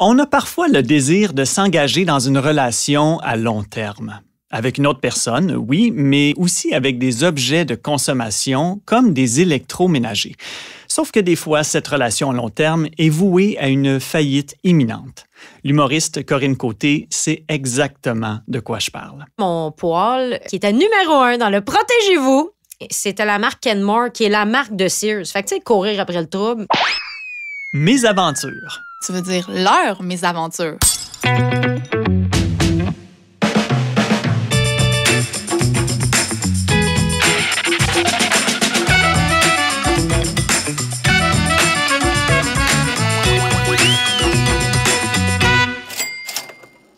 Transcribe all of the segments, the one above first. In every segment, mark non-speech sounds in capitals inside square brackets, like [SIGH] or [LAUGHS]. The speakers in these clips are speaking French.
On a parfois le désir de s'engager dans une relation à long terme. Avec une autre personne, oui, mais aussi avec des objets de consommation comme des électroménagers. Sauf que des fois, cette relation à long terme est vouée à une faillite imminente. L'humoriste Corinne Côté sait exactement de quoi je parle. Mon poêle, qui était numéro un dans le Protégez-vous, c'était la marque Kenmore, qui est la marque de Sears. Fait que, tu sais, courir après le trouble. Mes aventures tu veux dire leur mésaventure?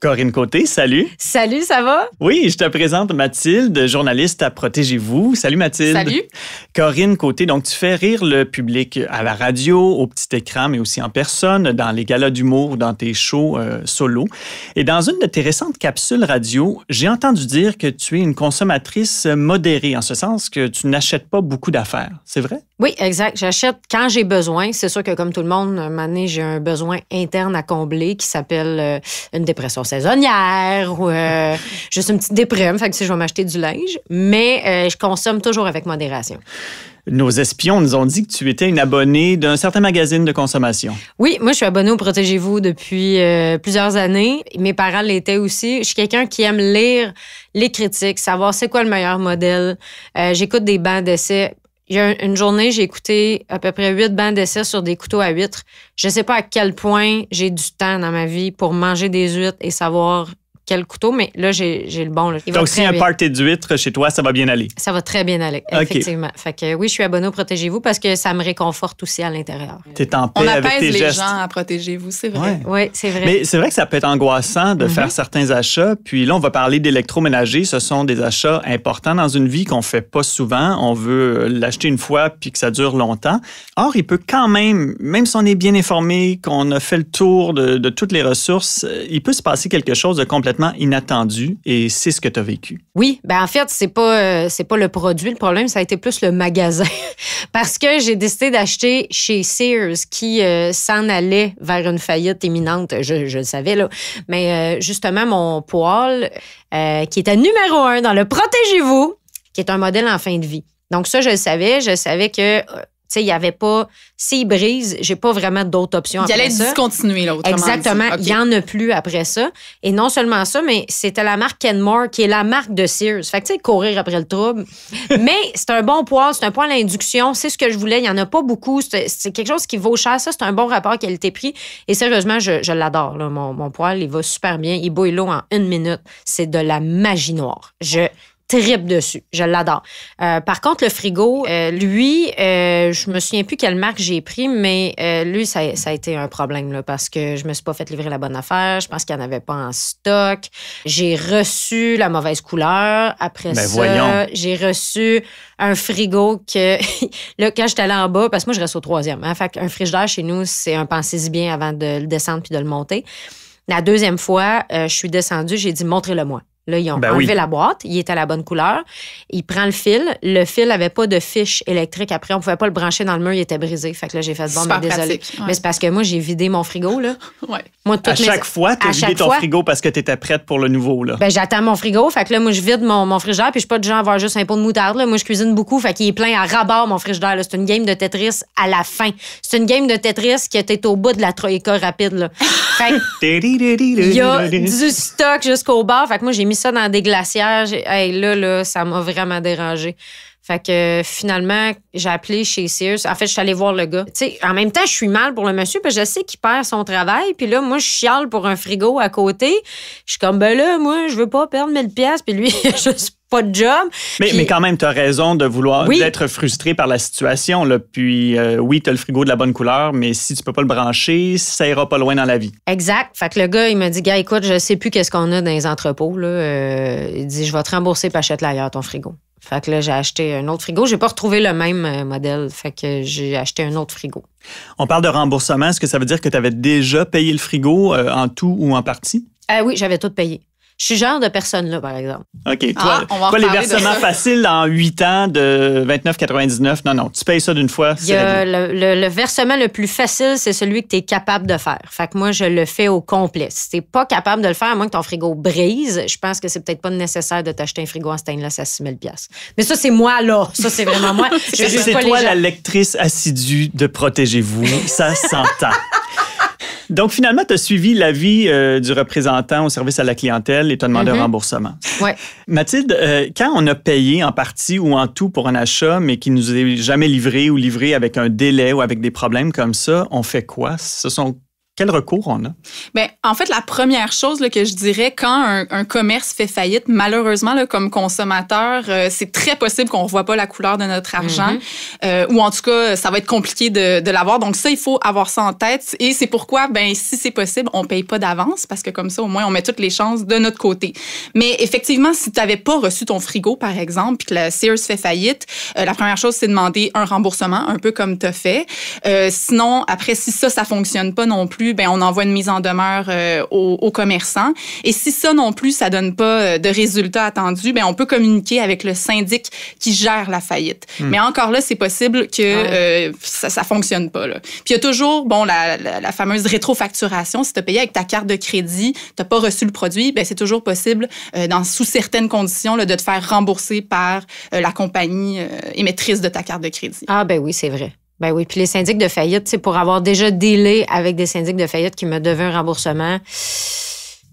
Corinne Côté, salut. Salut, ça va? Oui, je te présente Mathilde, journaliste à Protégez-vous. Salut Mathilde. Salut. Corinne Côté, donc tu fais rire le public à la radio, au petit écran, mais aussi en personne, dans les galas d'humour, dans tes shows euh, solo. Et dans une de tes récentes capsules radio, j'ai entendu dire que tu es une consommatrice modérée, en ce sens que tu n'achètes pas beaucoup d'affaires. C'est vrai? Oui, exact. J'achète quand j'ai besoin. C'est sûr que comme tout le monde, un j'ai un besoin interne à combler qui s'appelle euh, une dépression saisonnière ou euh, [LAUGHS] juste une petite déprime. Fait que je vais m'acheter du linge, mais euh, je consomme toujours avec modération. Nos espions nous ont dit que tu étais une abonnée d'un certain magazine de consommation. Oui, moi je suis abonnée au Protégez-vous depuis euh, plusieurs années. Mes parents l'étaient aussi. Je suis quelqu'un qui aime lire les critiques, savoir c'est quoi le meilleur modèle. J'écoute des bancs d'essais il y a une journée, j'ai écouté à peu près huit bandes d'essai sur des couteaux à huîtres. Je ne sais pas à quel point j'ai du temps dans ma vie pour manger des huîtres et savoir quel couteau, mais là, j'ai le bon. Là. Donc, si un party d'huîtres chez toi, ça va bien aller. Ça va très bien aller, effectivement. oui, je suis abonné au Protégez-vous parce que ça me réconforte aussi à l'intérieur. T'es en paix On avec les gens à protéger vous c'est vrai. Oui, c'est vrai. Mais c'est vrai que ça peut être angoissant de mhm. faire certains achats. Puis là, on va parler d'électroménager. Ce sont des achats importants dans une vie qu'on fait pas souvent. On veut l'acheter une fois puis que ça dure longtemps. Or, il peut quand même, même si on est bien informé, qu'on a fait le tour de toutes les ressources, euh, il peut se passer quelque chose de complètement inattendu et c'est ce que tu as vécu. Oui, ben en fait, c'est pas euh, c'est pas le produit le problème, ça a été plus le magasin [LAUGHS] parce que j'ai décidé d'acheter chez Sears qui euh, s'en allait vers une faillite imminente, je, je le savais là, mais euh, justement mon poil qui était numéro un dans le protégez-vous, qui est un modèle en fin de vie. Donc ça je le savais, je savais que sais, il n'y avait pas. S'il brise, j'ai pas vraiment d'autres options il allait discontinuer l'autre. Exactement. Il n'y en a plus après ça. Et non seulement ça, mais c'était la marque Kenmore, qui est la marque de Sears. Fait que, tu sais, courir après le trouble. [LAUGHS] mais c'est un bon poil, c'est un poil à l'induction. C'est ce que je voulais. Il n'y en a pas beaucoup. C'est quelque chose qui vaut cher. Ça, c'est un bon rapport qualité-prix. Et sérieusement, je, l'adore. Mon, mon poil, il va super bien. Il bouille l'eau en une minute. C'est de la magie noire. Je terrible dessus. Je l'adore. Euh, par contre, le frigo, euh, lui, euh, je me souviens plus quelle marque j'ai pris, mais lui, ça, a été un problème parce que je me suis pas fait livrer la bonne affaire. Je pense qu'il n'y en avait pas en stock. J'ai reçu la mauvaise couleur. Après ben, ça, j'ai reçu un frigo que, [LAUGHS] là, quand j'étais allée en bas, parce que moi, je reste au troisième. en hein, fait un frigidaire chez nous, c'est un pensez-y bien avant de le descendre puis de le monter. La deuxième fois, je suis descendue, j'ai dit montrez-le-moi. Là, ils ont ben enlevé la boîte, il est à la bonne couleur. Il prend le fil. Le fil n'avait pas de fiche électrique. Après, on ne pouvait pas le brancher dans le mur, il était brisé. Fait que là, j'ai fait bon, mais ben, désolé. Mais c'est parce que moi, j'ai vidé mon frigo. Là. [LAUGHS] à chaque fois, tu as vidé ton frigo parce que tu étais prête pour le nouveau. Là. Ben, j'attends mon frigo. Fait que là, moi, je vide mon, frigidaire. Puis je suis pas du genre à avoir juste un pot de moutarde. Là. Moi, je cuisine beaucoup. Fait qu'il est plein à rabat, mon frigidaire. C'est une game de Tetris à la fin. C'est une game de Tetris qui était au bout de la troïka rapide. Là. [LAUGHS] Fait il du stock jusqu'au bas Fait moi, j'ai mis ça dans des glacières. là, là, ça m'a vraiment dérangé. Fait que finalement, j'ai appelé chez Sears. En fait, je suis allée voir le gars. en même temps, je suis mal pour le monsieur parce que je sais qu'il perd son travail. Puis là, moi, je chiale pour un frigo à côté. Je suis comme, ben là, moi, je veux pas perdre mille pièces Puis lui, [LAUGHS] je suis pas de job. Mais, mais quand même, tu as raison de vouloir d'être frustré par la situation. Là. Puis euh, oui, tu as le frigo de la bonne couleur, mais si tu peux pas le brancher, ça ira pas loin dans la vie. Exact. Fait que le gars, il me dit, gars, écoute, je sais plus qu'est-ce qu'on a dans les entrepôts. Là. Euh, il dit, je vais te rembourser, puis achète ailleurs ton frigo. Fait que là, j'ai acheté un autre frigo. J'ai pas retrouvé le même euh, modèle. Fait que j'ai acheté un autre frigo. On parle de remboursement. Est-ce que ça veut dire que tu avais déjà payé le frigo en tout ou en partie? Ah oui, j'avais tout payé. Je suis genre de personne-là, par exemple. OK. Ah, toi, les versements faciles en 8 ans de 29,99, non, non, tu payes ça d'une fois. le, versement le plus facile, c'est celui que tu es capable de faire. Fait que moi, je le fais au complet. Si tu pas capable de le faire, à moins que ton frigo brise, je pense que c'est peut-être pas nécessaire de t'acheter un frigo en stainless à 6 000 Mais ça, c'est moi, là. Ça, c'est vraiment moi. [LAUGHS] c'est toi, la lectrice assidue de Protégez-vous. ça s'entend. [LAUGHS] Donc, finalement, tu as suivi l'avis euh, du représentant au service à la clientèle et tu as demandé un mm-hmm. remboursement. Ouais. Mathilde, euh, quand on a payé en partie ou en tout pour un achat, mais qui nous est jamais livré ou livré avec un délai ou avec des problèmes comme ça, on fait quoi? Ce sont quel recours on a? Bien, en fait, la première chose que je dirais, quand un, commerce fait faillite, malheureusement, comme consommateur, euh, c'est très possible qu'on ne voit pas la couleur de notre argent, mhm. euh, ou en tout cas, ça va être compliqué de, l'avoir. Donc ça, il faut avoir ça en tête. Et c'est pourquoi, ben, si c'est possible, on ne paye pas d'avance, parce que comme ça, au moins, on met toutes les chances de notre côté. Mais effectivement, si tu n'avais pas reçu ton frigo, par exemple, puis que la Sears fait faillite, euh, la première chose, c'est demander un remboursement, un peu comme tu as fait. sinon, après, si ça, ça fonctionne pas non plus, ben, on envoie une mise en demeure euh, aux, commerçants. Et si ça non plus, ça donne pas euh, de résultats attendus, ben, on peut communiquer avec le syndic qui gère la faillite. Hmm. Mais encore là, c'est possible que euh, ça, ça fonctionne pas. Puis il y a toujours bon, la, fameuse rétrofacturation. Si tu as payé avec ta carte de crédit, tu n'as pas reçu le produit, ben, c'est toujours possible, dans, sous certaines conditions, de te faire rembourser par la compagnie émettrice de ta carte de crédit. Ah ben oui, c'est vrai. Ben oui, puis les syndics de faillite, pour avoir déjà délé avec des syndics de faillite qui me devaient un remboursement,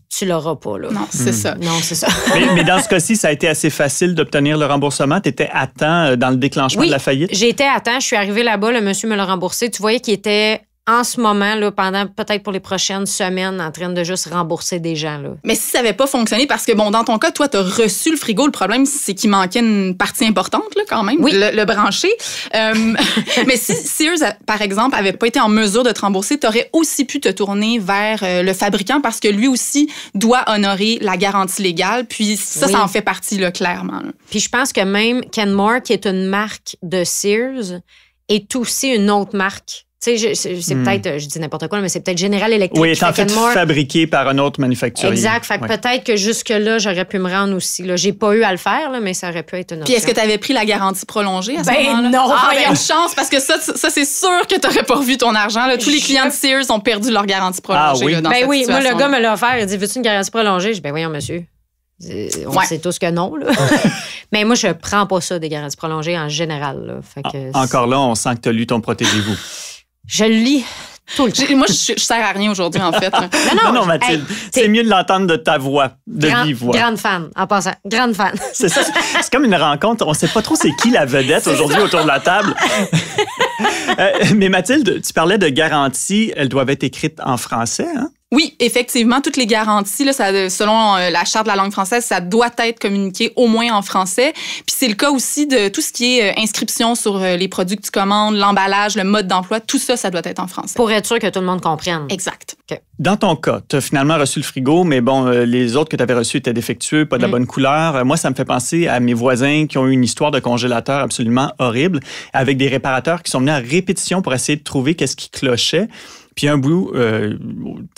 tu l'auras pas. Là. Non, c'est hmm. ça. Non, c'est ça. [LAUGHS] mais, dans ce cas-ci, ça a été assez facile d'obtenir le remboursement. Tu étais à temps euh, dans le déclenchement de la faillite? J'étais à temps. Je suis arrivé là-bas, le monsieur me l'a remboursé. Tu voyais qu'il était en ce moment, là, pendant peut-être pour les prochaines semaines, en train de juste rembourser des gens. Mais si ça n'avait pas fonctionné, parce que bon, dans ton cas, toi, tu as reçu le frigo. Le problème, c'est qu'il manquait une partie importante quand même, oui. le, brancher. Euh, [LAUGHS] mais si Sears, par exemple, avait pas été en mesure de te rembourser, tu aurais aussi pu te tourner vers euh, le fabricant parce que lui aussi doit honorer la garantie légale. Puis ça, ça en fait partie, là, clairement. Puis je pense que même Kenmore, qui est une marque de Sears, est aussi une autre marque c'est hmm. peut-être, euh, je dis n'importe quoi, mais c'est peut-être General Electric. Oui, c'est en fait fabriqué par un autre manufacturier. Exact. Fait peut-être que jusque-là, j'aurais pu me rendre aussi. Là. J'ai pas eu à le faire, mais ça aurait pu être une autre. Puis est-ce que tu avais pris la garantie prolongée à ce ben moment-là? non! Ah, ben... y a une chance, parce que ça, c'est sûr que tu n'aurais pas vu ton argent. Tous les clients de Sears ont perdu leur garantie ah prolongée. Ah oui? Là, ben oui, moi, le gars me l'a offert. Il dit, veux-tu une garantie prolongée? Je dis, ben voyons, monsieur. Euh, on sait tous que non. [LAUGHS] mais moi, je prends pas ça des garanties prolongées en général. Ah, encore là, on sent que tu as lu ton protégez-vous. Je lis tout le temps. Moi, je, je sers à rien aujourd'hui, en fait. [LAUGHS] non, non, Mathilde. c'est mieux de l'entendre de ta voix, de mi voix. Grande fan, en passant. Grande fan. [LAUGHS] c'est ça. C'est comme une rencontre. On ne sait pas trop c'est qui la vedette [LAUGHS] aujourd'hui autour de la table. Euh, mais Mathilde, tu parlais de garantie. Elles doivent être écrites en français, hein? Oui, effectivement, toutes les garanties, selon euh, la charte de la langue française, ça doit être communiqué au moins en français. Puis c'est le cas aussi de tout ce qui est euh, inscription sur euh, les produits que tu commandes, l'emballage, le mode d'emploi, tout ça, ça doit être en français. Pour être sûr que tout le monde comprenne. Exact. Dans ton cas, tu as finalement reçu le frigo, mais bon, les autres que tu avais reçus étaient défectueux, pas de la mm. bonne couleur. Moi, ça me fait penser à mes voisins qui ont eu une histoire de congélateur absolument horrible, avec des réparateurs qui sont venus à répétition pour essayer de trouver qu'est-ce qui clochait. Puis un bout, euh,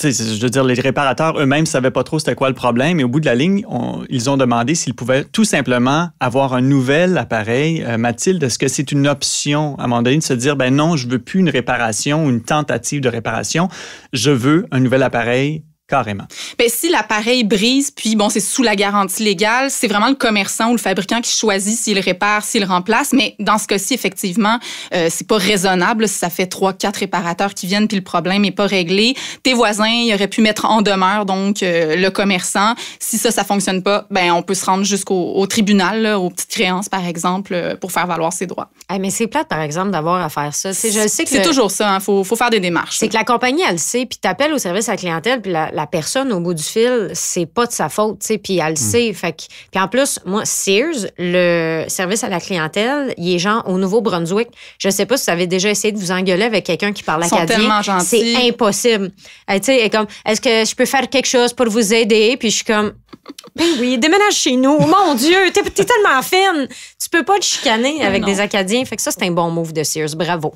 je veux dire, les réparateurs eux-mêmes ne savaient pas trop c'était quoi le problème. Et au bout de la ligne, ils ont demandé s'ils pouvaient tout simplement avoir un nouvel appareil. Euh, Mathilde, est-ce que c'est une option à un moment donné de se dire, ben non, je veux plus une réparation, une tentative de réparation, je veux un nouvel appareil Carrément. Mais ben, si l'appareil brise, puis bon, c'est sous la garantie légale, c'est vraiment le commerçant ou le fabricant qui choisit s'il répare, s'il remplace. Mais dans ce cas-ci, effectivement, euh, c'est pas raisonnable si ça fait trois, quatre réparateurs qui viennent puis le problème est pas réglé. Tes voisins, y auraient pu mettre en demeure donc euh, le commerçant. Si ça, ça fonctionne pas, ben on peut se rendre jusqu'au au tribunal, aux petites créances par exemple, euh, pour faire valoir ses droits. mais c'est plate par exemple d'avoir à faire ça. C'est, je sais que c'est toujours ça. Il hein. faut, faire des démarches. C'est que la compagnie elle le sait, puis t'appelles au service à la clientèle, puis la la personne au bout du fil, c'est pas de sa faute, tu sais, puis elle le hmm. sait. puis en plus, moi, Sears, le service à la clientèle, il est gens au Nouveau-Brunswick. Je sais pas si vous avez déjà essayé de vous engueuler avec quelqu'un qui parle acadien. C'est impossible. Elle, tu sais, est comme, est-ce que je peux faire quelque chose pour vous aider? Puis je suis comme, ben oui, déménage chez nous. [LAUGHS] Mon Dieu, t'es es tellement fine. Tu peux pas te chicaner avec des Acadiens. Fait que ça, c'est un bon move de Sears. Bravo.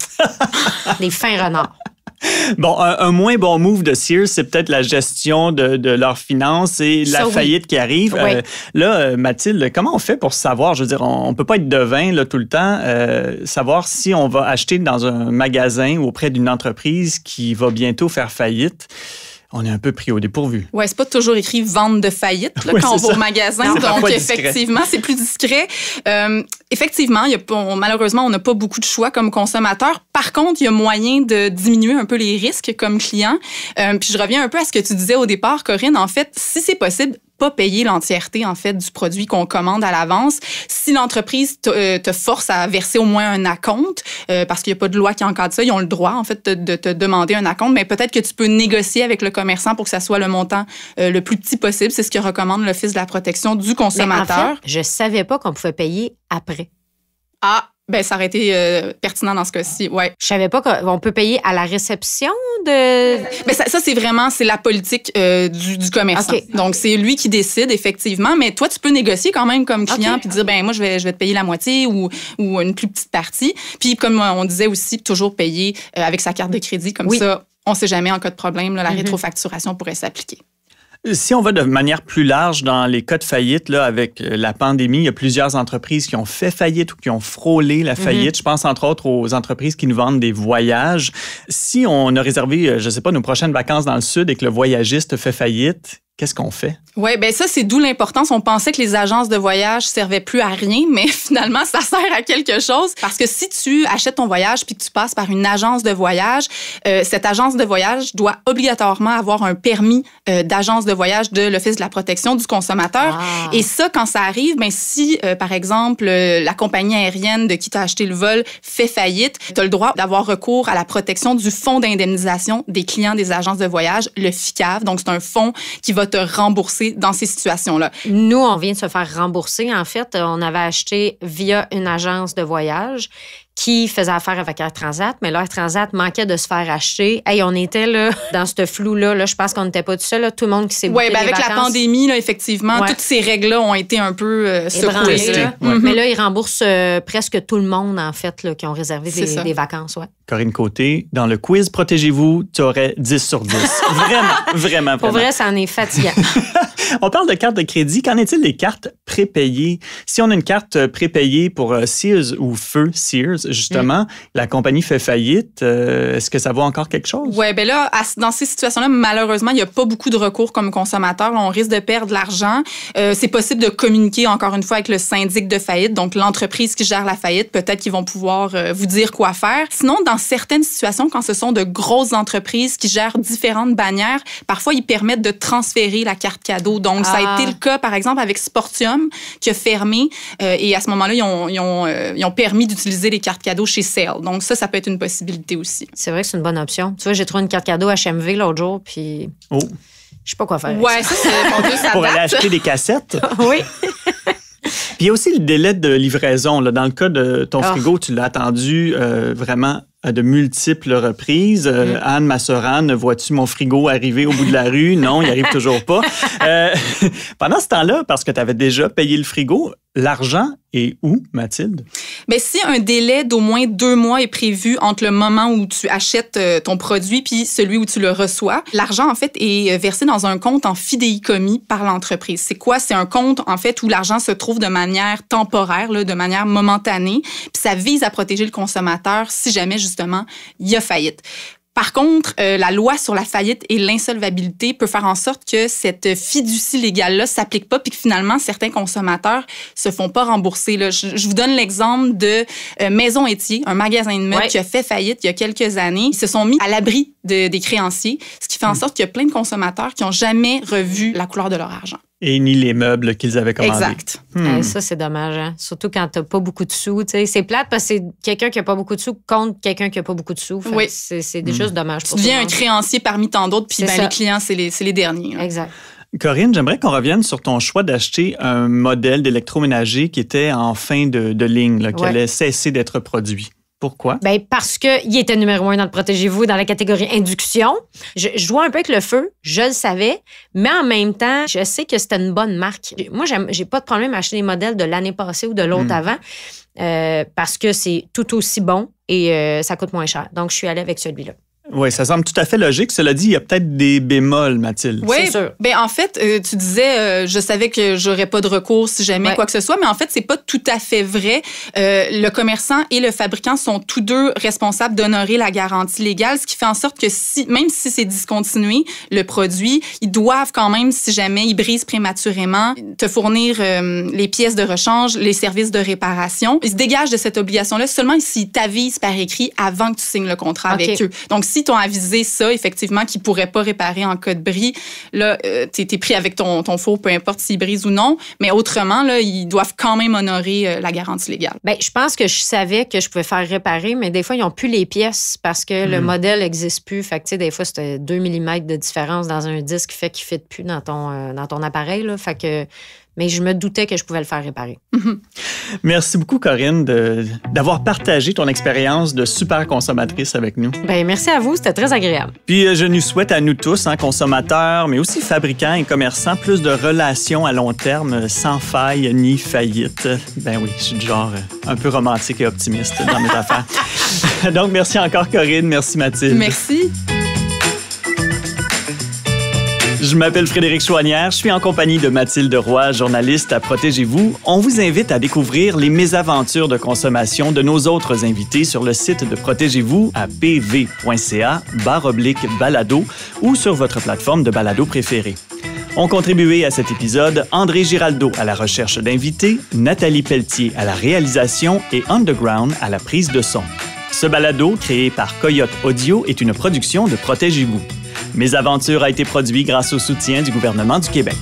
[LAUGHS] des fins renards. Bon, un, moins bon move de Sears, c'est peut-être la gestion de, de, leurs finances et la faillite qui arrive. Euh, là, euh, Mathilde, comment on fait pour savoir, je veux dire, on peut pas être devin là, tout le temps, euh, savoir si on va acheter dans un magasin ou auprès d'une entreprise qui va bientôt faire faillite on est un peu pris au dépourvu. Oui, c'est pas toujours écrit vente de faillite [LAUGHS] quand on va au magasin. donc, effectivement, c'est plus discret. Euh, effectivement, malheureusement, on n'a pas beaucoup de choix comme consommateur. Par contre, il y a moyen de diminuer un peu les risques comme client. Euh, puis je reviens un peu à ce que tu disais au départ, Corinne. En fait, si c'est possible, pas payer l'entièreté en fait du produit qu'on commande à l'avance. Si l'entreprise te, euh, force à verser au moins un acompte, euh, parce qu'il n'y a pas de loi qui encadre ça, ils ont le droit en fait de, te demander un acompte, mais peut-être que tu peux négocier avec le commerçant pour que ça soit le montant euh, le plus petit possible. C'est ce que recommande l'Office de la protection du consommateur. je savais pas qu'on pouvait payer après. Ah, ben, ça aurait été euh, pertinent dans ce cas-ci, ouais. Je savais pas qu'on peut payer à la réception de. Ben, ça, c'est vraiment c'est la politique euh, du, du commerçant. Donc c'est lui qui décide effectivement, mais toi tu peux négocier quand même comme client puis dire ben moi je vais je vais te payer la moitié ou ou une plus petite partie. Puis comme euh, on disait aussi toujours payer avec sa carte de crédit comme ça on sait jamais en cas de problème, la mm-hmm. rétrofacturation pourrait s'appliquer. Si on va de manière plus large dans les cas de faillite, là, avec euh, la pandémie, il y a plusieurs entreprises qui ont fait faillite ou qui ont frôlé la mm-hmm. faillite. Je pense entre autres aux entreprises qui nous vendent des voyages. Si on a réservé, euh, je ne sais pas, nos prochaines vacances dans le Sud et que le voyagiste fait faillite, qu'est-ce qu'on fait? Oui, ben ça, c'est d'où l'importance. On pensait que les agences de voyage servaient plus à rien, mais [LAUGHS] finalement, ça sert à quelque chose. Parce que si tu achètes ton voyage puis que tu passes par une agence de voyage, euh, cette agence de voyage doit obligatoirement avoir un permis euh, d'agence de voyage de l'Office de la protection du consommateur. Et ça, quand ça arrive, ben si, euh, par exemple, la compagnie aérienne de qui tu as acheté le vol fait faillite, tu as le droit d'avoir recours à la protection du fonds d'indemnisation des clients des agences de voyage, le FICAV. Donc, c'est un fonds qui va te rembourser dans ces situations-là. Nous, on vient de se faire rembourser. En fait, on avait acheté via une agence de voyage qui faisait affaire avec Air Transat, mais l'Air Transat manquait de se faire acheter. Hey, on était là, [LAUGHS] dans ce flou-là, là, je pense qu'on n'était pas tout seul, là, tout le monde qui s'est Oui, ben, avec la pandémie, là, effectivement, toutes ces règles-là ont été un peu euh, secouées. Mais là, ils remboursent euh, presque tout le monde, en fait, là, qui ont réservé des, vacances. Corinne Côté, dans le quiz Protégez-vous, tu aurais 10 sur 10. [LAUGHS] vraiment, vraiment, Pour vrai, ça en est fatigant. [LAUGHS] on parle de cartes de crédit. Qu'en est-il des cartes prépayées? Si on a une carte euh, prépayée pour Sears ou Feu Sears, Justement, la compagnie fait faillite. Euh, est-ce que ça vaut encore quelque chose? Oui, bien là, dans ces situations-là, malheureusement, il n'y a pas beaucoup de recours comme consommateur. on risque de perdre l'argent. Euh, c'est possible de communiquer encore une fois avec le syndic de faillite, donc l'entreprise qui gère la faillite. Peut-être qu'ils vont pouvoir euh, vous dire quoi faire. Sinon, dans certaines situations, quand ce sont de grosses entreprises qui gèrent différentes bannières, parfois ils permettent de transférer la carte cadeau. Donc, ça a ah. été le cas, par exemple, avec Sportium qui a fermé. et à ce moment-là, ils ont, ils ont permis d'utiliser les cartes carte cadeau chez Sale. Donc, ça, ça peut être une possibilité aussi. C'est vrai que c'est une bonne option. Tu vois, j'ai trouvé une carte cadeau HMV l'autre jour, puis. Oh. Je sais pas quoi faire. Ouais, ça, c'est [LAUGHS] Pour aller acheter des cassettes. [LAUGHS] oui. [LAUGHS] puis il y a aussi le délai de livraison. Là. Dans le cas de ton ah. frigo, tu l'as attendu euh, vraiment à de multiples reprises. Euh, mm. Anne, ma Anne, vois-tu mon frigo arriver au bout de la rue? Non, il arrive toujours pas. Euh, pendant ce temps-là, parce que tu avais déjà payé le frigo, L'argent est où, Mathilde? Mais ben, si un délai d'au moins deux mois est prévu entre le moment où tu achètes euh, ton produit puis celui où tu le reçois, l'argent, en fait, est euh, versé dans un compte en fidéicommis par l'entreprise. C'est quoi? C'est un compte, en fait, où l'argent se trouve de manière temporaire, là, de manière momentanée, puis ça vise à protéger le consommateur si jamais, justement, il y a faillite. Par contre, euh, la loi sur la faillite et l'insolvabilité peut faire en sorte que cette fiducie légale-là s'applique pas, puis que finalement certains consommateurs se font pas rembourser. Je, vous donne l'exemple de euh, Maison Étier, un magasin de meubles qui a fait faillite il y a quelques années. Ils se sont mis à l'abri des créanciers, ce qui fait en mm. sorte qu'il y a plein de consommateurs qui n'ont jamais revu la couleur de leur argent et ni les meubles qu'ils avaient commandés. Exact. Hmm. ça, c'est dommage. Hein. Surtout quand tu pas beaucoup de sous. C'est plate parce que c'est quelqu'un qui n'a pas beaucoup de sous contre quelqu'un qui n'a pas beaucoup de sous. Oui. C'est des hmm. dommage. Tu deviens un créancier parmi tant d'autres, puis ben, les clients, c'est les, derniers. Hein. Exact. Corinne, j'aimerais qu'on revienne sur ton choix d'acheter un modèle d'électroménager qui était en fin de, ligne, qui allait cesser d'être produit. Pourquoi? Ben parce qu'il était numéro un dans le Protégez-vous, dans la catégorie induction. Je, je, un peu avec le feu, je le savais, mais en même temps, je sais que c'était une bonne marque. Moi, j'ai pas de problème à acheter des modèles de l'année passée ou de l'autre hmm. avant euh, parce que c'est tout aussi bon et euh, ça coûte moins cher. Donc, je suis allée avec celui-là. Oui, ça semble tout à fait logique. Cela dit, il y a peut-être des bémols, Mathilde. Oui, sûr. Ben, en fait, euh, tu disais, euh, je savais que j'aurais pas de recours si jamais quoi que ce soit, mais en fait, c'est pas tout à fait vrai. Euh, le commerçant et le fabricant sont tous deux responsables d'honorer la garantie légale, ce qui fait en sorte que si, même si c'est discontinué, le produit, ils doivent quand même, si jamais ils brisent prématurément, te fournir les pièces de rechange, les services de réparation. Ils se dégagent de cette obligation-là seulement s'ils t'avisent par écrit avant que tu signes le contrat avec eux. Donc, si t'ont avisé ça, effectivement, qu'ils pourraient pas réparer en cas de bris, là, tu euh, t'es es pris avec ton, ton four, peu importe s'il brise ou non. Mais autrement, là, ils doivent quand même honorer euh, la garantie légale. Bien, je pense que je savais que je pouvais faire réparer, mais des fois, ils n'ont plus les pièces parce que le hmm. modèle n'existe plus. Fait que, tu sais, des fois, c'était 2 mm de différence dans un disque fait qu'il ne fit plus dans ton, euh, dans ton appareil. Là. Fait que mais je me doutais que je pouvais le faire réparer. Mhm. merci beaucoup, Corinne, d'avoir partagé ton expérience de super consommatrice avec nous. Bien, merci à vous, c'était très agréable. Puis euh, je nous souhaite à nous tous, hein, consommateurs, mais aussi fabricants et commerçants, plus de relations à long terme euh, sans faille ni faillite. Ben oui, je suis du genre euh, un peu romantique et optimiste dans mes [LAUGHS] affaires. Donc, merci encore, Corinne. Merci, Mathilde. Merci. Je m'appelle Frédéric Chouanière, je suis en compagnie de Mathilde Roy, journaliste à Protégez-vous. On vous invite à découvrir les mésaventures de consommation de nos autres invités sur le site de Protégez-vous à pv.ca balado ou sur votre plateforme de balado préférée. On contribué à cet épisode André Giraldo à la recherche d'invités, Nathalie Pelletier à la réalisation et Underground à la prise de son. Ce balado, créé par Coyote Audio, est une production de Protégez-vous. Mes aventures a été produit grâce au soutien du gouvernement du Québec.